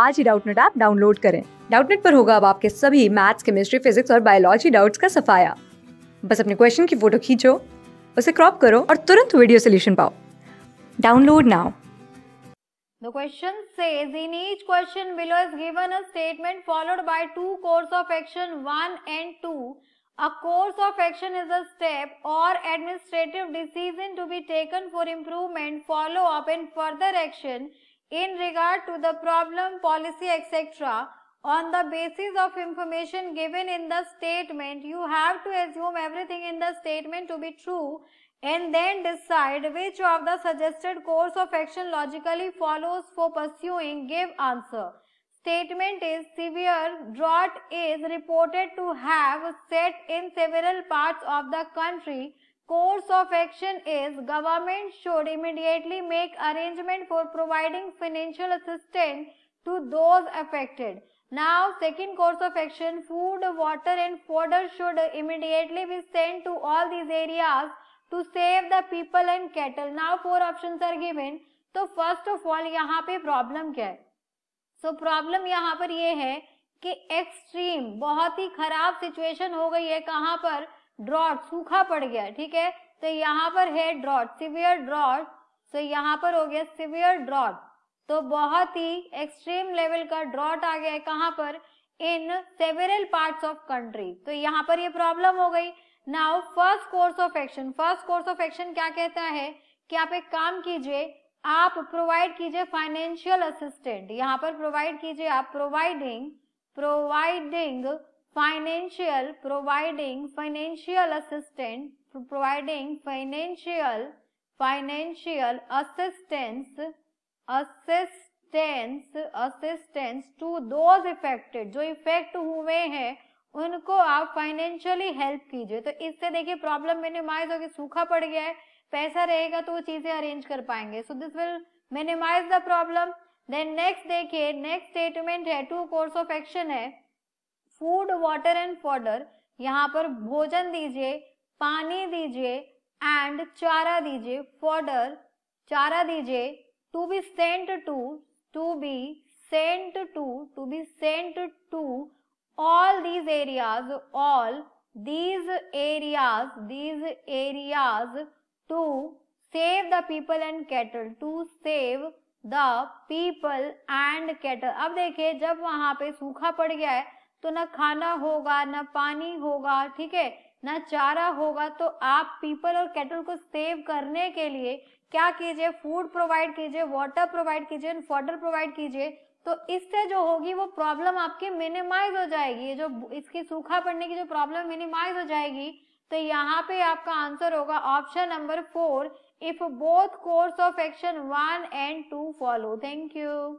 आज ही Doubtnut app download करें डाउटनेट पर होगा अब आपके सभी मैथ्स केमिस्ट्री फिजिक्स और बायोलॉजी डाउट्स का सफाया बस अपने क्वेश्चन की फोटो खींचो उसे क्रॉप करो और तुरंत वीडियो सोल्यूशन पाओ download now The question says in each question below is given a statement followed by two course of action 1 and 2. A course of action is a step or administrative decision to be taken for improvement, follow up and further action in regard to the problem, policy, etc. On the basis of information given in the statement, you have to assume everything in the statement to be true and then decide which of the suggested course of action logically follows for pursuing. Give answer. Statement is severe drought is reported to have set in several parts of the country course of action is government should immediately make arrangement for providing financial assistance to those affected. Now, second course of action, food, water and fodder should immediately be sent to all these areas to save the people and cattle. Now, four options are given. तो first of all यहाँ पे problem क्या है सो so, problem यहाँ पर ये है कि एक्सट्रीम बहुत ही खराब सिचुएशन हो गई है कहाँ पर ड्रॉट सूखा पड़ गया ठीक है तो यहाँ पर है ड्रॉट सिवियर ड्रॉट तो यहाँ पर हो गया सिवियर ड्रॉट तो बहुत ही एक्सट्रीम लेवल का ड्रॉट आ गया है कहाँ पर in several parts of country तो यहाँ पर ये प्रॉब्लम हो गई now first course of action first course of action क्या कहता है कि आप एक काम कीजिए आप प्रोवाइड कीजिए फाइनेंशियल असिस्टेंट यहाँ पर प्रोवाइड कीजिए आप providing providing financial providing financial assistant providing financial financial assistance assistance assistance to those affected जो इफेक्ट हुए हैं उनको आप फाइनेंशियली हेल्प कीजिए तो इससे देखिए प्रॉब्लम मिनिमाइज होगी सूखा पड़ गया है पैसा रहेगा तो वो चीजें अरेंज कर पाएंगे so this will minimize the problem then next देखिए नेक्स्ट स्टेटमेंट है टू कोर्स ऑफ एक्शन है फूड वाटर एंड फॉर्डर यहाँ पर भोजन दीजिए पानी दीजिए एंड चारा दीजिए फॉर्डर चारा दीजिए to be sent to to be sent to to be sent to all these areas all these areas these areas to save the people and cattle to save the people and cattle अब देखिए जब वहां पे सूखा पड़ गया है तो ना खाना होगा ना पानी होगा ठीक है ना चारा होगा तो आप पीपल और कैटल को सेव करने के लिए क्या कीजिए फूड प्रोवाइड कीजिए वाटर प्रोवाइड कीजिए फॉटर प्रोवाइड कीजिए तो इससे जो होगी वो प्रॉब्लम आपकी मिनिमाइज हो जाएगी ये जो इसकी सूखा पड़ने की जो प्रॉब्लम मिनिमाइज हो जाएगी तो यहाँ पे आपका आंसर होगा option number four if both course of action one and two follow thank you